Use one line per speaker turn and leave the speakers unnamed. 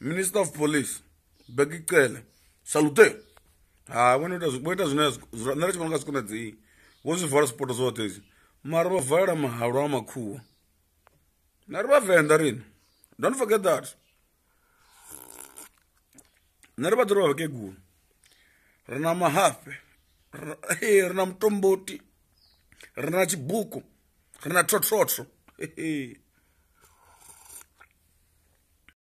minister of police bekicele salute ha ah, wena uta zwibota zwine zwa nare tshi vhonga sikona dzi wo zwi vhara sport zwa tezi mara vha vhara mahalwa makhu na ri vhavenda rini don't forget that nare vha dzora vhake gu rina mahafe hey rina mutomboti rina tshibuku rina trotrotro hey